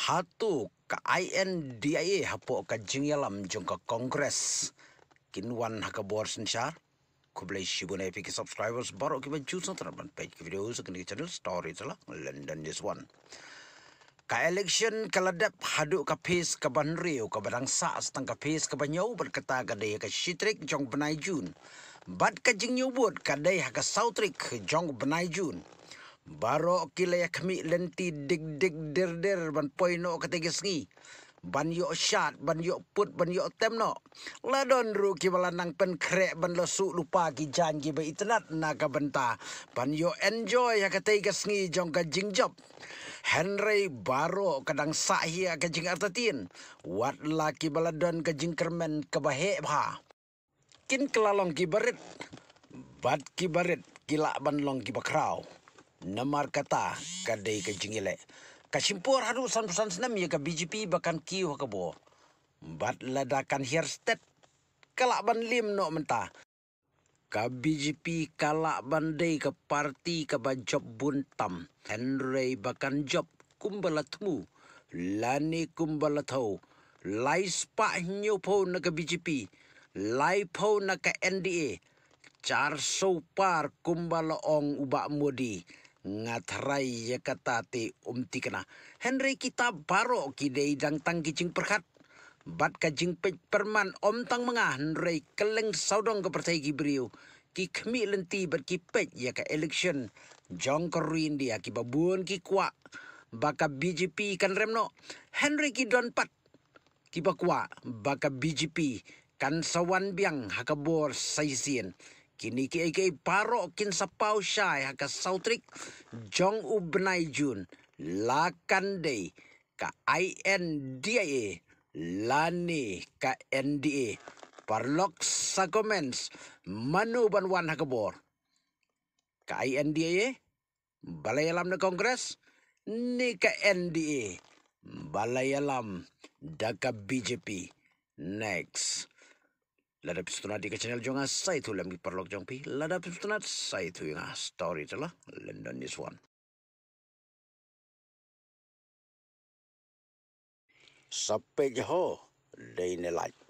hatu ka INDIA hapo ka jingyalam jong ka congress kinwan ha ka bor sinchar kublai shibuna epic subscribers baru ki ban chusa tarban page video videos ki channel stories la london this one ka election kaladap haduk ka pace ka banrio ka barang sa astang ka pace ka banyau berkata ka dia ka shitrek jong benai jun bad ka jingnyu bod ka dai ha ka southrek jong benai jun baro kila ya kami lenti dig dig der der ban poino ketiga seri. Ban yo shot, ban yo put, ban yo tem no. la don ru ki nang pen krek ban lesu lupa ki janji ba internet na ka benta. Ban yo enjoy ya ketiga seri jong ka jing job. Henry baro kadang sahia ya ke jing artatin. Wat laki baladon ke jing kermen ke bahek bha. Kin kelalong ki barit. Bat ki barit kilak ban long ki bakraw. Nemar kata kadai ke jingile. Kasimpur hadu san-san senam ya ke BGP bahkan kiu ke bo. Bat ledakan hier stet kalak ban lim no mentah. Ka BGP kalak bandai ke parti ke bajob buntam. Henry bahkan job kumbala kumbalatmu. Lani kumbalatau. Lai sepak nyopo na ke BGP. Lai po na ke NDA. Char so par kumbala ong ubak mudi ngathrai yakata te umtikna henry kita baro kidei dang tang kicing perhat bat kajing pe perman om tang menga henry keleng saudong ke pertai gibrio ki kemi lenti bat ki pe ya ka election jongkor india ki babun ki kwa baka bjp kan remno henry ki don pat ki bakwa baka bjp kan sawan biang hakabor saisien kini ke ke paro kin sapau syai ha ka sautrik jong u benai jun lakan dei ka INDIA lani ka NDA parlok sa comments manu ban wan ha kebor ka INDIA balai alam na kongres ni ka NDA balai alam da ka BJP next Ladap setunat di ke channel saya tu lembik perlu jong Lada Ladap setunat saya tu yang story tu lah. London News One. Sampai the light.